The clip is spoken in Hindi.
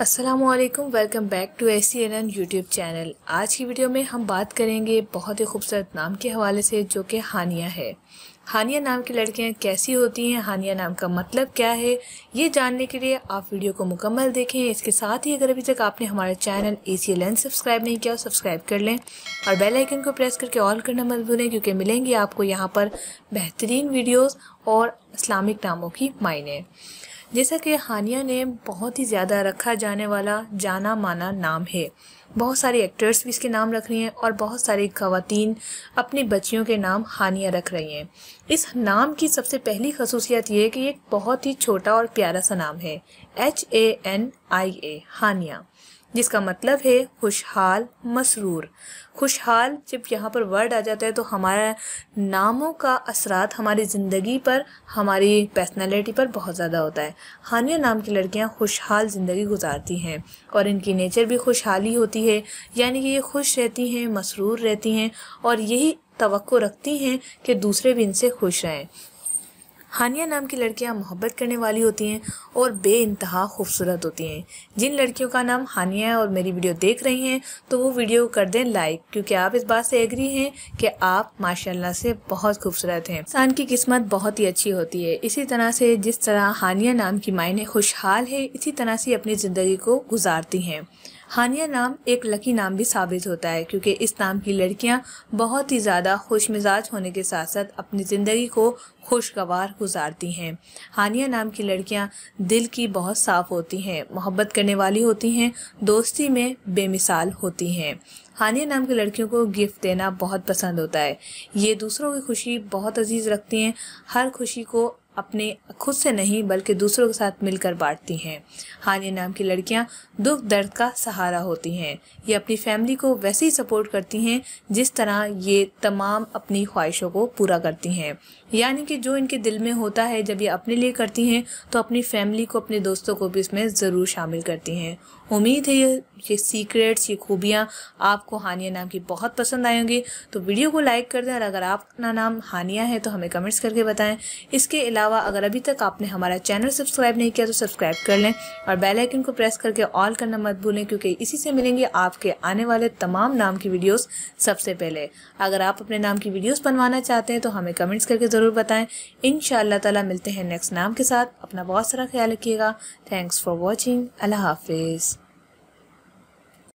अस्सलाम welcome back to A C N N YouTube channel आज की वीडियो में हम बात करेंगे बहुत ही खूबसूरत नाम के हवाले से जो कि हानिया है हानिया नाम की लड़कियां कैसी होती हैं हानिया नाम का मतलब क्या है ये जानने के लिए आप वीडियो को मुकम्मल देखें इसके साथ ही अगर अभी तक आपने हमारा channel A C L N subscribe नहीं किया सब्सक्राइब तो कर लें और बेलाइकन को प्रेस करके ऑल करना मत भूलें क्योंकि मिलेंगी आपको यहाँ पर बेहतरीन वीडियोज़ और इस्लामिक नामों की मायने जैसा कि हानिया ने बहुत ही ज़्यादा रखा जाने वाला जाना माना नाम है बहुत सारे एक्टर्स भी इसके नाम रख रही हैं और बहुत सारी खातन अपनी बच्चियों के नाम हानिया रख रही हैं इस नाम की सबसे पहली खसूसियत यह कि एक बहुत ही छोटा और प्यारा सा नाम है एच ए एन आई ए हानिया जिसका मतलब है खुशहाल मसरूर खुशहाल जब यहाँ पर वर्ड आ जाता है तो हमारा नामों का असरात हमारी ज़िंदगी पर हमारी पर्सनैलिटी पर बहुत ज़्यादा होता है हानिया नाम की लड़कियाँ खुशहाल ज़िंदगी गुजारती हैं और इनकी नेचर भी खुशहाली होती है यानी कि ये खुश रहती हैं मसरूर रहती हैं और यही तो रखती हैं कि दूसरे भी इनसे खुश रहें हानिया नाम की लड़कियां मोहब्बत करने वाली होती हैं और बे इंतहा खूबसूरत होती हैं जिन लड़कियों का नाम हानिया है और मेरी वीडियो देख रही हैं तो वो वीडियो कर दें लाइक क्योंकि आप इस बात से एग्री हैं कि आप माशाल्लाह से बहुत खूबसूरत हैं इंसान की किस्मत बहुत ही अच्छी होती है इसी तरह से जिस तरह हानिया नाम की मायने खुशहाल है इसी तरह से अपनी ज़िंदगी को गुजारती हैं हानिया नाम एक लकी नाम भी साबित होता है क्योंकि इस नाम की लड़कियां बहुत ही ज़्यादा खुश मिजाज होने के साथ साथ अपनी ज़िंदगी को खुशगवार गुजारती हैं हानिया नाम की लड़कियां दिल की बहुत साफ़ होती हैं मोहब्बत करने वाली होती हैं दोस्ती में बेमिसाल होती हैं हानिया नाम की लड़कियों को गिफ्ट देना बहुत पसंद होता है ये दूसरों की खुशी बहुत अजीज़ रखती हैं हर खुशी को अपने खुद से नहीं बल्कि दूसरों के साथ मिलकर बांटती हैं हानिया नाम की लड़कियां दुख दर्द का सहारा होती हैं ये अपनी फैमिली को वैसे ही सपोर्ट करती हैं जिस तरह ये तमाम अपनी ख्वाहिशों को पूरा करती हैं यानी कि जो इनके दिल में होता है जब ये अपने लिए करती हैं तो अपनी फैमिली को अपने दोस्तों को भी इसमें ज़रूर शामिल करती हैं उम्मीद है ये ये सीक्रेट्स ये खूबियाँ आपको हानिया नाम की बहुत पसंद आएंगे तो वीडियो को लाइक कर दें और अगर आपका नाम हानिया है तो हमें कमेंट्स करके बताएं इसके अलावा अलावा अगर अभी तक आपने हमारा चैनल सब्सक्राइब नहीं किया तो सब्सक्राइब कर लें और बेल आइकन को प्रेस करके ऑल करना मत भूलें क्योंकि इसी से मिलेंगे आपके आने वाले तमाम नाम की वीडियोस सबसे पहले अगर आप अपने नाम की वीडियोस बनवाना चाहते हैं तो हमें कमेंट्स करके ज़रूर बताएं इन ताला मिलते हैं नेक्स्ट नाम के साथ अपना बहुत सारा ख्याल रखिएगा थैंक्स फॉर वॉचिंग अल्लाह हाफिज़